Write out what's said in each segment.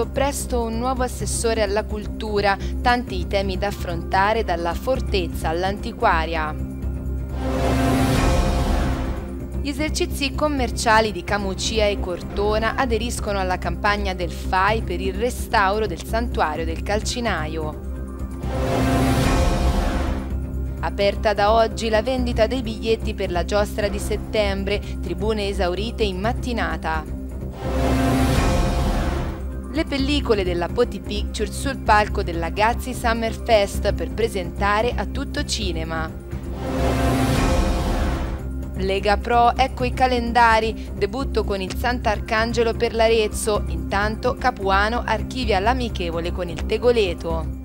emerso presto un nuovo assessore alla cultura, tanti i temi da affrontare dalla fortezza all'antiquaria. Gli esercizi commerciali di Camucia e Cortona aderiscono alla campagna del FAI per il restauro del santuario del Calcinaio. Aperta da oggi la vendita dei biglietti per la giostra di settembre, tribune esaurite in mattinata le pellicole della Poti Pictures sul palco della Gazzi Summer Fest per presentare a tutto cinema. Lega Pro, ecco i calendari, debutto con il Sant'Arcangelo per l'Arezzo, intanto Capuano archivia l'amichevole con il Tegoleto.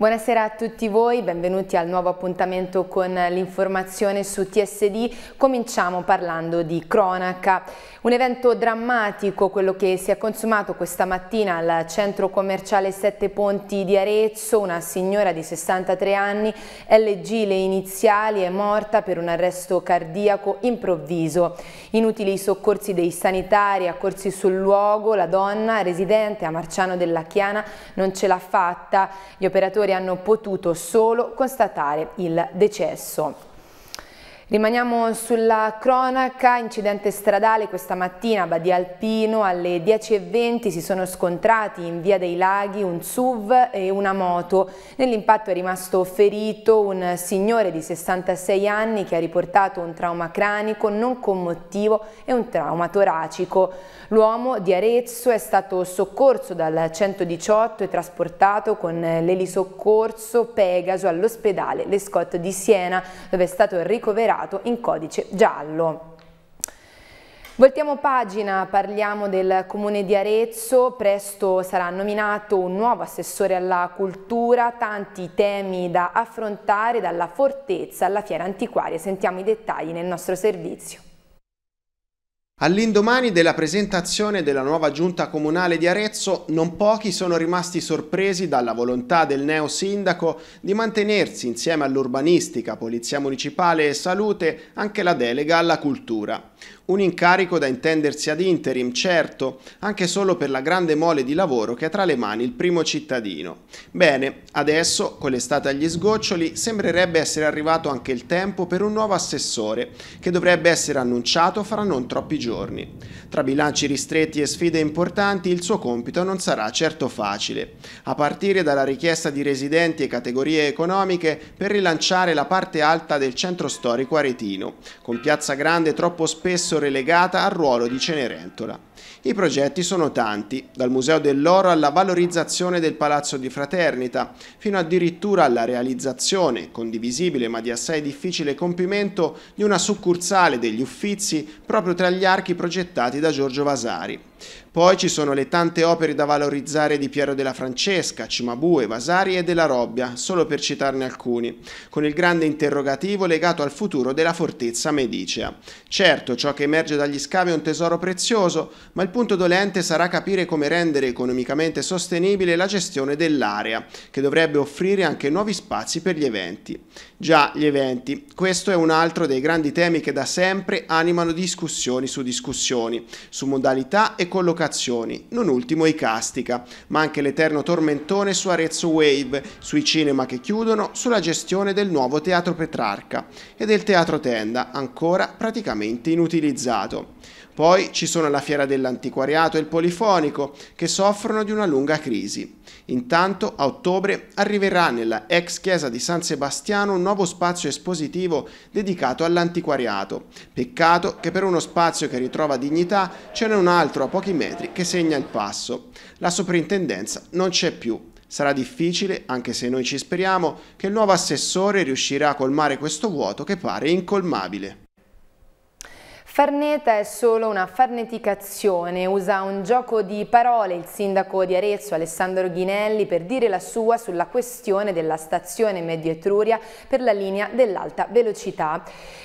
Buonasera a tutti voi, benvenuti al nuovo appuntamento con l'informazione su TSD. Cominciamo parlando di cronaca. Un evento drammatico, quello che si è consumato questa mattina al centro commerciale Sette Ponti di Arezzo. Una signora di 63 anni, LG le iniziali, è morta per un arresto cardiaco improvviso. Inutili i soccorsi dei sanitari accorsi sul luogo, la donna residente a Marciano della Chiana non ce l'ha fatta. Gli operatori hanno potuto solo constatare il decesso. Rimaniamo sulla cronaca, incidente stradale questa mattina a Badia Alpino alle 10.20 si sono scontrati in via dei laghi un SUV e una moto. Nell'impatto è rimasto ferito un signore di 66 anni che ha riportato un trauma cranico non commottivo e un trauma toracico. L'uomo di Arezzo è stato soccorso dal 118 e trasportato con l'elisoccorso Pegaso all'ospedale Lescott di Siena dove è stato ricoverato pubblicato in codice giallo. Voltiamo pagina, parliamo del Comune di Arezzo, presto sarà nominato un nuovo assessore alla cultura, tanti temi da affrontare dalla fortezza alla fiera antiquaria, sentiamo i dettagli nel nostro servizio. All'indomani della presentazione della nuova giunta comunale di Arezzo, non pochi sono rimasti sorpresi dalla volontà del neo sindaco di mantenersi insieme all'urbanistica, polizia municipale e salute anche la delega alla cultura. Un incarico da intendersi ad interim, certo, anche solo per la grande mole di lavoro che ha tra le mani il primo cittadino. Bene, adesso, con l'estate agli sgoccioli, sembrerebbe essere arrivato anche il tempo per un nuovo assessore, che dovrebbe essere annunciato fra non troppi giorni. Tra bilanci ristretti e sfide importanti, il suo compito non sarà certo facile, a partire dalla richiesta di residenti e categorie economiche per rilanciare la parte alta del centro storico aretino, con Piazza Grande troppo spesso spesso relegata al ruolo di Cenerentola. I progetti sono tanti, dal Museo dell'Oro alla valorizzazione del Palazzo di Fraternita, fino addirittura alla realizzazione, condivisibile ma di assai difficile compimento, di una succursale degli Uffizi proprio tra gli archi progettati da Giorgio Vasari. Poi ci sono le tante opere da valorizzare di Piero della Francesca, Cimabue, Vasari e della Robbia, solo per citarne alcuni, con il grande interrogativo legato al futuro della fortezza medicea. Certo, ciò che emerge dagli scavi è un tesoro prezioso, ma il punto dolente sarà capire come rendere economicamente sostenibile la gestione dell'area, che dovrebbe offrire anche nuovi spazi per gli eventi. Già, gli eventi. Questo è un altro dei grandi temi che da sempre animano discussioni su discussioni, su modalità e collocazioni, non ultimo Icastica, ma anche l'eterno tormentone su Arezzo Wave, sui cinema che chiudono, sulla gestione del nuovo Teatro Petrarca e del Teatro Tenda, ancora praticamente inutilizzato. Poi ci sono la fiera dell'antiquariato e il polifonico che soffrono di una lunga crisi. Intanto a ottobre arriverà nella ex chiesa di San Sebastiano un nuovo spazio espositivo dedicato all'antiquariato. Peccato che per uno spazio che ritrova dignità ce n'è un altro a pochi metri che segna il passo. La soprintendenza non c'è più. Sarà difficile, anche se noi ci speriamo, che il nuovo assessore riuscirà a colmare questo vuoto che pare incolmabile. Farneta è solo una farneticazione, usa un gioco di parole il sindaco di Arezzo Alessandro Ghinelli per dire la sua sulla questione della stazione Medio Etruria per la linea dell'alta velocità.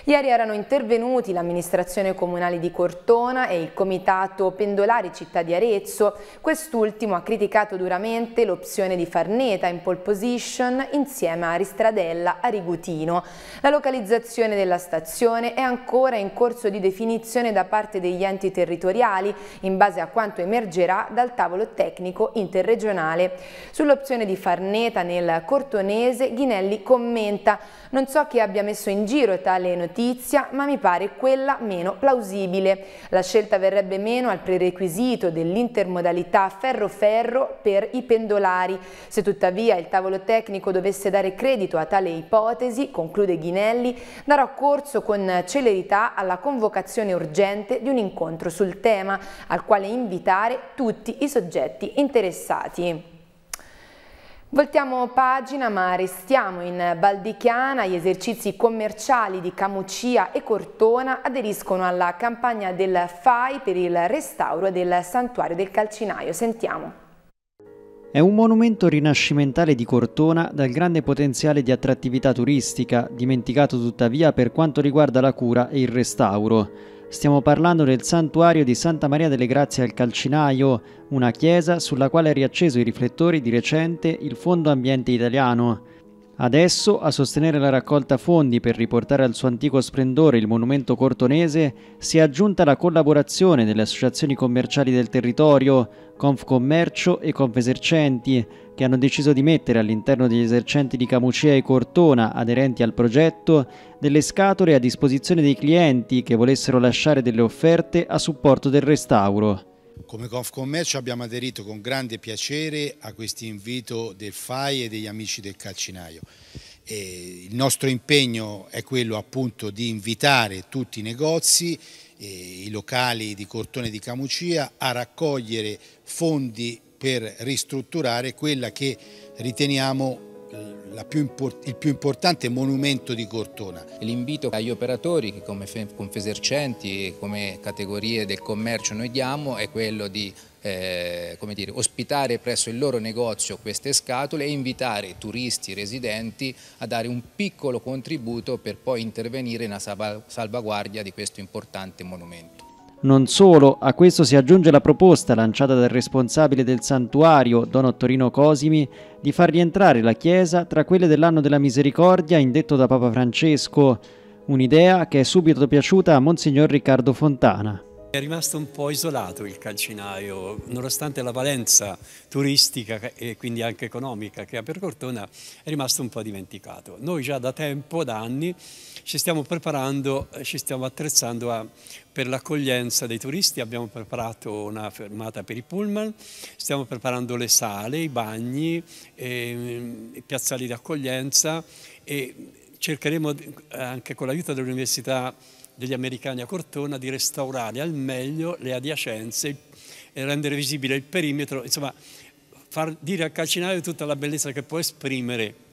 Ieri erano intervenuti l'amministrazione comunale di Cortona e il comitato pendolari città di Arezzo. Quest'ultimo ha criticato duramente l'opzione di Farneta in pole position insieme a Ristradella a Rigutino. La localizzazione della stazione è ancora in corso di definizione definizione da parte degli enti territoriali in base a quanto emergerà dal tavolo tecnico interregionale. Sull'opzione di Farneta nel Cortonese Ghinelli commenta «Non so chi abbia messo in giro tale notizia, ma mi pare quella meno plausibile. La scelta verrebbe meno al prerequisito dell'intermodalità ferro-ferro per i pendolari. Se tuttavia il tavolo tecnico dovesse dare credito a tale ipotesi, conclude Ghinelli, darò corso con celerità alla convocazione convocazione urgente di un incontro sul tema, al quale invitare tutti i soggetti interessati. Voltiamo pagina ma restiamo in Baldichiana, gli esercizi commerciali di Camucia e Cortona aderiscono alla campagna del FAI per il restauro del santuario del Calcinaio. Sentiamo. È un monumento rinascimentale di Cortona dal grande potenziale di attrattività turistica, dimenticato tuttavia per quanto riguarda la cura e il restauro. Stiamo parlando del santuario di Santa Maria delle Grazie al Calcinaio, una chiesa sulla quale ha riacceso i riflettori di recente il Fondo Ambiente Italiano. Adesso, a sostenere la raccolta fondi per riportare al suo antico splendore il monumento cortonese, si è aggiunta la collaborazione delle associazioni commerciali del territorio, Confcommercio e Confesercenti, che hanno deciso di mettere all'interno degli esercenti di Camucea e Cortona aderenti al progetto delle scatole a disposizione dei clienti che volessero lasciare delle offerte a supporto del restauro. Come Confcommercio abbiamo aderito con grande piacere a questo invito del FAI e degli amici del Calcinaio. E il nostro impegno è quello appunto di invitare tutti i negozi, i locali di Cortone di Camucia a raccogliere fondi per ristrutturare quella che riteniamo più il più importante monumento di Cortona. L'invito agli operatori che come Confesercenti e come categorie del commercio noi diamo è quello di eh, come dire, ospitare presso il loro negozio queste scatole e invitare turisti residenti a dare un piccolo contributo per poi intervenire nella salvaguardia di questo importante monumento. Non solo, a questo si aggiunge la proposta lanciata dal responsabile del santuario, Don Ottorino Cosimi, di far rientrare la Chiesa tra quelle dell'anno della misericordia indetto da Papa Francesco, un'idea che è subito piaciuta a Monsignor Riccardo Fontana. È rimasto un po' isolato il calcinaio, nonostante la valenza turistica e quindi anche economica che ha per Cortona, è rimasto un po' dimenticato. Noi già da tempo, da anni, ci stiamo preparando, ci stiamo attrezzando a, per l'accoglienza dei turisti, abbiamo preparato una fermata per i pullman, stiamo preparando le sale, i bagni, e, ehm, i piazzali di accoglienza e cercheremo anche con l'aiuto dell'Università degli americani a Cortona di restaurare al meglio le adiacenze e rendere visibile il perimetro, insomma far dire al Calcinaio tutta la bellezza che può esprimere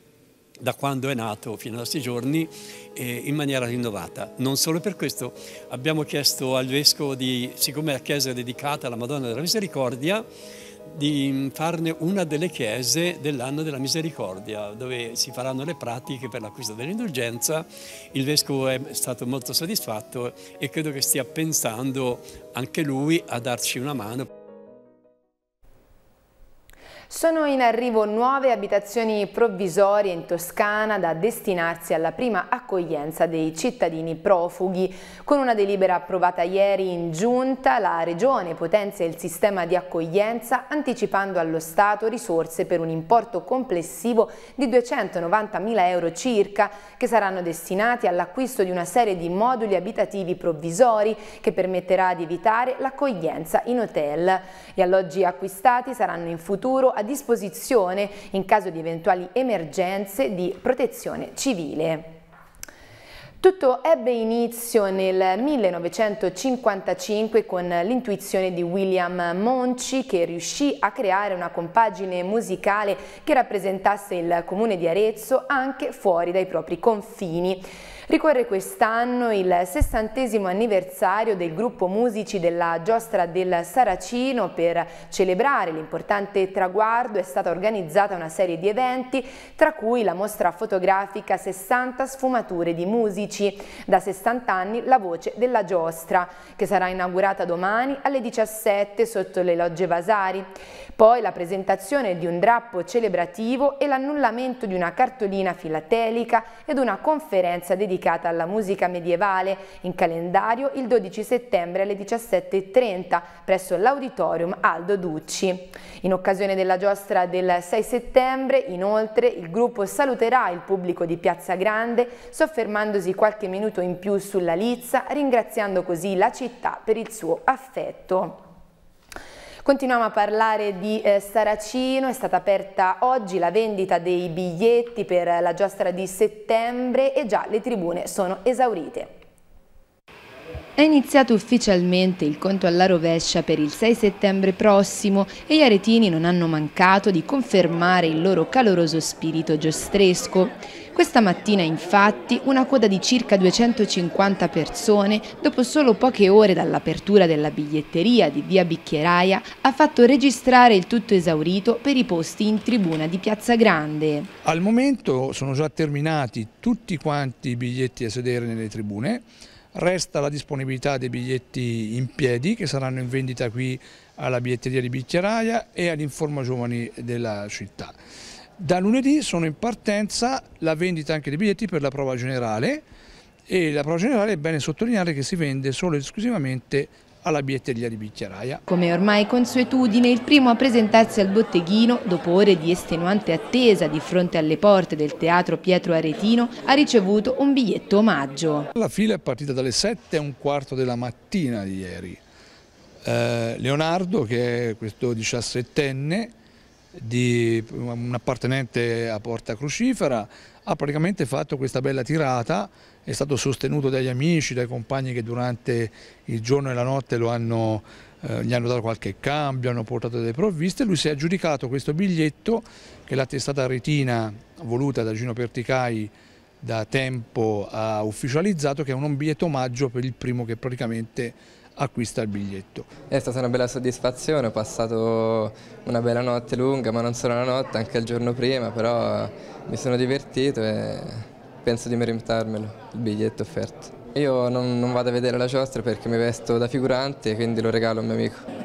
da quando è nato fino a questi giorni eh, in maniera rinnovata. Non solo per questo, abbiamo chiesto al Vescovo di, siccome la Chiesa è dedicata alla Madonna della Misericordia, di farne una delle chiese dell'anno della misericordia, dove si faranno le pratiche per l'acquisto dell'indulgenza. Il vescovo è stato molto soddisfatto e credo che stia pensando anche lui a darci una mano. Sono in arrivo nuove abitazioni provvisorie in Toscana da destinarsi alla prima accoglienza dei cittadini profughi. Con una delibera approvata ieri in giunta, la Regione potenzia il sistema di accoglienza anticipando allo Stato risorse per un importo complessivo di 290.000 euro circa che saranno destinati all'acquisto di una serie di moduli abitativi provvisori che permetterà di evitare l'accoglienza in hotel. Gli alloggi acquistati saranno in futuro a disposizione in caso di eventuali emergenze di protezione civile. Tutto ebbe inizio nel 1955 con l'intuizione di William Monci che riuscì a creare una compagine musicale che rappresentasse il comune di Arezzo anche fuori dai propri confini. Ricorre quest'anno il sessantesimo anniversario del gruppo musici della giostra del Saracino per celebrare l'importante traguardo è stata organizzata una serie di eventi tra cui la mostra fotografica 60 sfumature di musici da 60 anni la voce della giostra che sarà inaugurata domani alle 17 sotto le logge Vasari poi la presentazione di un drappo celebrativo e l'annullamento di una cartolina filatelica ed una conferenza dedicata dedicata alla musica medievale, in calendario il 12 settembre alle 17.30 presso l'Auditorium Aldo Ducci. In occasione della giostra del 6 settembre, inoltre, il gruppo saluterà il pubblico di Piazza Grande, soffermandosi qualche minuto in più sulla Lizza, ringraziando così la città per il suo affetto. Continuiamo a parlare di eh, Saracino, è stata aperta oggi la vendita dei biglietti per la giostra di settembre e già le tribune sono esaurite. È iniziato ufficialmente il conto alla rovescia per il 6 settembre prossimo e gli aretini non hanno mancato di confermare il loro caloroso spirito giostresco. Questa mattina infatti una coda di circa 250 persone, dopo solo poche ore dall'apertura della biglietteria di via Bicchieraia, ha fatto registrare il tutto esaurito per i posti in tribuna di Piazza Grande. Al momento sono già terminati tutti quanti i biglietti a sedere nelle tribune, resta la disponibilità dei biglietti in piedi che saranno in vendita qui alla biglietteria di Bicchieraia e all'Informa Giovani della città. Da lunedì sono in partenza la vendita anche dei biglietti per la prova generale e la prova generale è bene sottolineare che si vende solo ed esclusivamente alla biglietteria di Bicchiaraia. Come ormai consuetudine, il primo a presentarsi al botteghino, dopo ore di estenuante attesa di fronte alle porte del teatro Pietro Aretino, ha ricevuto un biglietto omaggio. La fila è partita dalle 7 e un quarto della mattina di ieri. Eh, Leonardo, che è questo diciassettenne, di un appartenente a Porta Crucifera, ha praticamente fatto questa bella tirata, è stato sostenuto dagli amici, dai compagni che durante il giorno e la notte hanno, eh, gli hanno dato qualche cambio, hanno portato delle provviste, lui si è aggiudicato questo biglietto che la testata retina voluta da Gino Perticai da tempo ha ufficializzato, che è un biglietto omaggio per il primo che praticamente acquista il biglietto. È stata una bella soddisfazione, ho passato una bella notte lunga, ma non solo la notte, anche il giorno prima, però mi sono divertito e penso di meritarmelo, il biglietto offerto. Io non, non vado a vedere la giostra perché mi vesto da figurante, quindi lo regalo a un mio amico.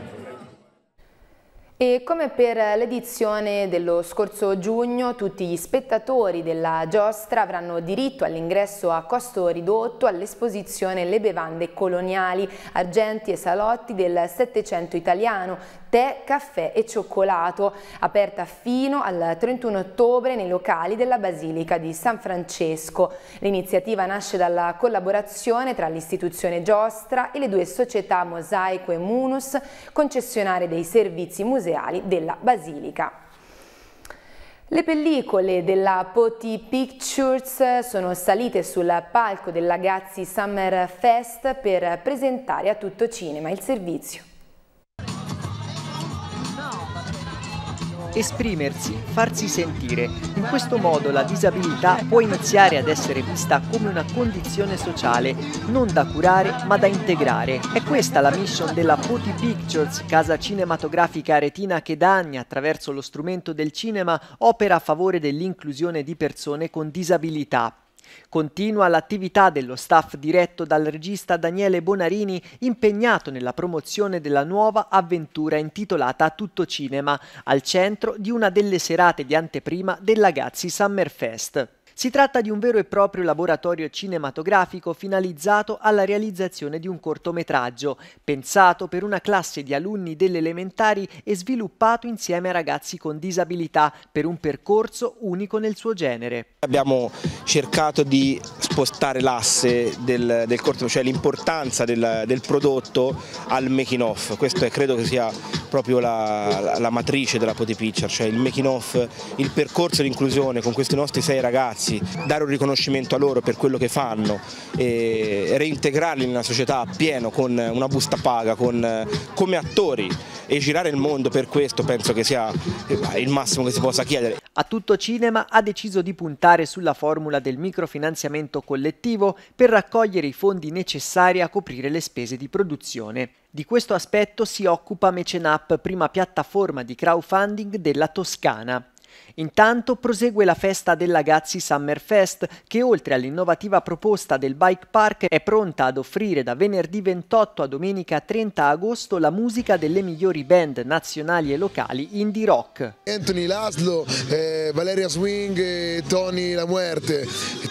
E come per l'edizione dello scorso giugno, tutti gli spettatori della giostra avranno diritto all'ingresso a costo ridotto all'esposizione Le bevande coloniali, argenti e salotti del Settecento italiano, tè, caffè e cioccolato, aperta fino al 31 ottobre nei locali della Basilica di San Francesco. L'iniziativa nasce dalla collaborazione tra l'istituzione Giostra e le due società Mosaico e Munus, concessionari dei servizi museali della Basilica. Le pellicole della Poti Pictures sono salite sul palco del Gazzi Summer Fest per presentare a tutto cinema il servizio. esprimersi, farsi sentire. In questo modo la disabilità può iniziare ad essere vista come una condizione sociale, non da curare ma da integrare. È questa la mission della Poti Pictures, casa cinematografica aretina che da anni attraverso lo strumento del cinema opera a favore dell'inclusione di persone con disabilità Continua l'attività dello staff diretto dal regista Daniele Bonarini impegnato nella promozione della nuova avventura intitolata Tutto Cinema, al centro di una delle serate di anteprima del Gazzi Summer Fest. Si tratta di un vero e proprio laboratorio cinematografico finalizzato alla realizzazione di un cortometraggio, pensato per una classe di alunni delle elementari e sviluppato insieme a ragazzi con disabilità per un percorso unico nel suo genere. Abbiamo cercato di spostare l'asse del, del corto, cioè l'importanza del, del, prodotto al making off, questo è, credo che sia proprio la, la, la matrice della Pote Picture, cioè il making off, il percorso di inclusione con questi nostri sei ragazzi ragazzi, dare un riconoscimento a loro per quello che fanno, e reintegrarli nella società appieno con una busta paga, con, come attori e girare il mondo per questo penso che sia eh, il massimo che si possa chiedere. A tutto cinema ha deciso di puntare sulla formula del microfinanziamento collettivo per raccogliere i fondi necessari a coprire le spese di produzione. Di questo aspetto si occupa Mecenap, prima piattaforma di crowdfunding della Toscana. Intanto prosegue la festa della Gazzi Summer Fest che oltre all'innovativa proposta del Bike Park è pronta ad offrire da venerdì 28 a domenica 30 agosto la musica delle migliori band nazionali e locali indie rock. Anthony Laszlo, eh, Valeria Swing e Tony La Muerte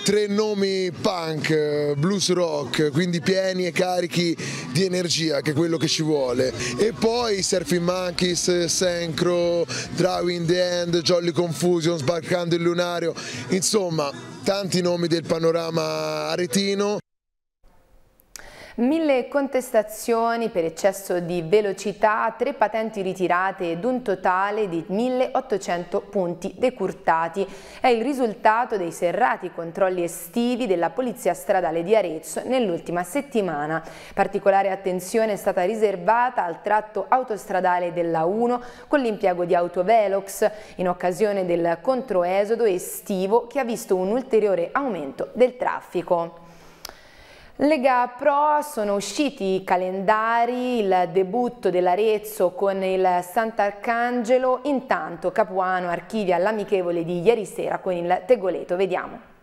tre nomi punk, blues rock, quindi pieni e carichi di energia, che è quello che ci vuole. E poi Surfing Monkeys, Sancro, Draw in the End, Jolly Confusion, Sbarcando il Lunario, insomma tanti nomi del panorama aretino. Mille contestazioni per eccesso di velocità, tre patenti ritirate ed un totale di 1800 punti decurtati. È il risultato dei serrati controlli estivi della Polizia Stradale di Arezzo nell'ultima settimana. Particolare attenzione è stata riservata al tratto autostradale della 1 con l'impiego di autovelox in occasione del controesodo estivo che ha visto un ulteriore aumento del traffico. Lega Pro sono usciti i calendari, il debutto dell'Arezzo con il Sant'Arcangelo, intanto Capuano archivia l'amichevole di ieri sera con il Tegoleto, vediamo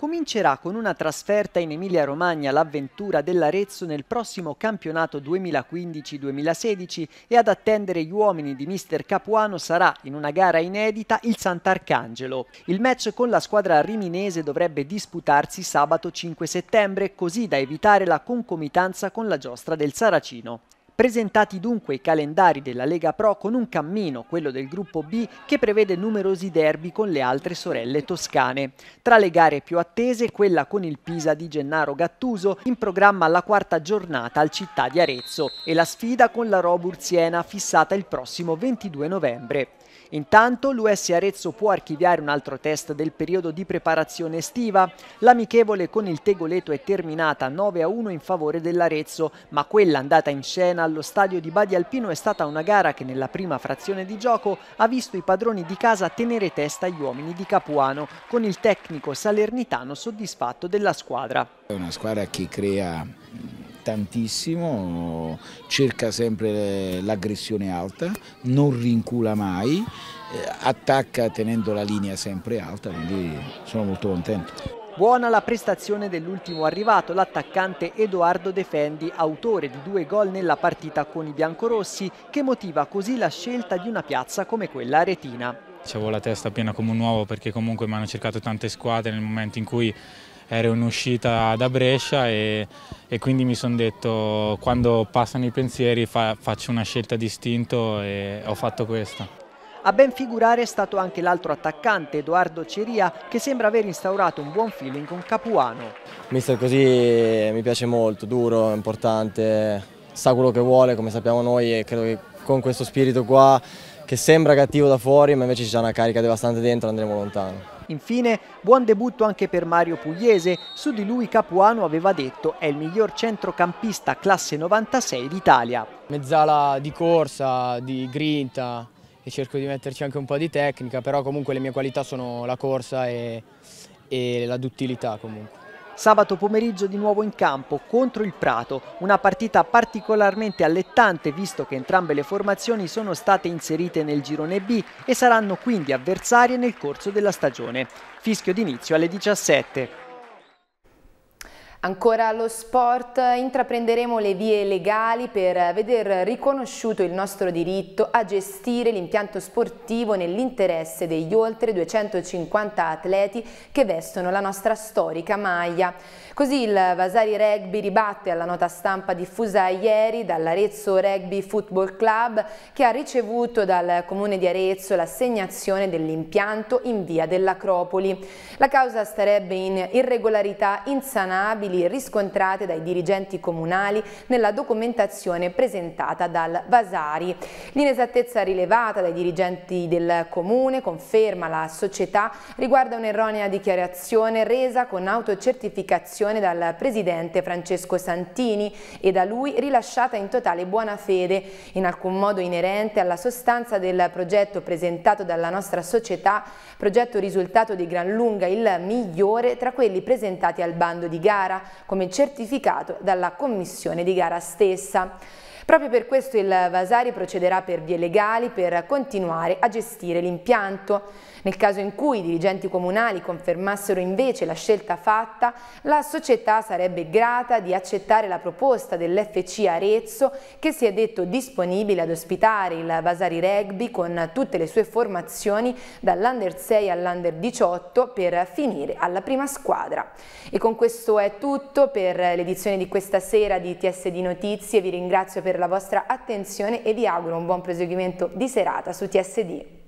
comincerà con una trasferta in Emilia-Romagna l'avventura dell'Arezzo nel prossimo campionato 2015-2016 e ad attendere gli uomini di mister Capuano sarà, in una gara inedita, il Sant'Arcangelo. Il match con la squadra riminese dovrebbe disputarsi sabato 5 settembre, così da evitare la concomitanza con la giostra del Saracino. Presentati dunque i calendari della Lega Pro con un cammino, quello del gruppo B, che prevede numerosi derby con le altre sorelle toscane. Tra le gare più attese, quella con il Pisa di Gennaro Gattuso, in programma la quarta giornata al Città di Arezzo, e la sfida con la Robur Siena fissata il prossimo 22 novembre. Intanto l'US Arezzo può archiviare un altro test del periodo di preparazione estiva. L'amichevole con il Tegoleto è terminata 9 a 1 in favore dell'Arezzo, ma quella andata in scena allo stadio di Badi Alpino è stata una gara che nella prima frazione di gioco ha visto i padroni di casa tenere testa agli uomini di Capuano, con il tecnico salernitano soddisfatto della squadra. È una squadra che crea tantissimo, cerca sempre l'aggressione alta, non rincula mai, eh, attacca tenendo la linea sempre alta, quindi sono molto contento. Buona la prestazione dell'ultimo arrivato, l'attaccante Edoardo Defendi, autore di due gol nella partita con i biancorossi, che motiva così la scelta di una piazza come quella aretina. Avevo la testa piena come un uovo perché comunque mi hanno cercato tante squadre nel momento in cui ero in uscita da Brescia e, e quindi mi sono detto quando passano i pensieri fa, faccio una scelta distinto e ho fatto questa. A ben figurare è stato anche l'altro attaccante, Edoardo Ceria, che sembra aver instaurato un buon feeling con Capuano. Mister così eh, mi piace molto, duro, importante, sa quello che vuole come sappiamo noi e credo che con questo spirito qua che sembra cattivo da fuori ma invece c'è una carica devastante dentro andremo lontano. Infine, buon debutto anche per Mario Pugliese, su di lui Capuano aveva detto è il miglior centrocampista classe 96 d'Italia. Mezzala di corsa, di grinta e cerco di metterci anche un po' di tecnica, però comunque le mie qualità sono la corsa e, e la duttilità comunque. Sabato pomeriggio di nuovo in campo contro il Prato, una partita particolarmente allettante visto che entrambe le formazioni sono state inserite nel girone B e saranno quindi avversarie nel corso della stagione. Fischio d'inizio alle 17. Ancora allo sport, intraprenderemo le vie legali per veder riconosciuto il nostro diritto a gestire l'impianto sportivo nell'interesse degli oltre 250 atleti che vestono la nostra storica maglia. Così il Vasari Rugby ribatte alla nota stampa diffusa ieri dall'Arezzo Rugby Football Club che ha ricevuto dal Comune di Arezzo l'assegnazione dell'impianto in via dell'Acropoli. La causa starebbe in irregolarità insanabili probabili riscontrate dai dirigenti comunali nella documentazione presentata dal Vasari. L'inesattezza rilevata dai dirigenti del comune, conferma la società, riguarda un'erronea dichiarazione resa con autocertificazione dal presidente Francesco Santini e da lui rilasciata in totale buona fede, in alcun modo inerente alla sostanza del progetto presentato dalla nostra società, progetto risultato di gran lunga il migliore tra quelli presentati al bando di gara, come certificato dalla commissione di gara stessa. Proprio per questo il Vasari procederà per vie legali per continuare a gestire l'impianto. Nel caso in cui i dirigenti comunali confermassero invece la scelta fatta, la società sarebbe grata di accettare la proposta dell'FC Arezzo che si è detto disponibile ad ospitare il Vasari Rugby con tutte le sue formazioni dall'Under 6 all'Under 18 per finire alla prima squadra. E con questo è tutto per l'edizione di questa sera di TSD Notizie, vi ringrazio per la vostra attenzione e vi auguro un buon proseguimento di serata su TSD.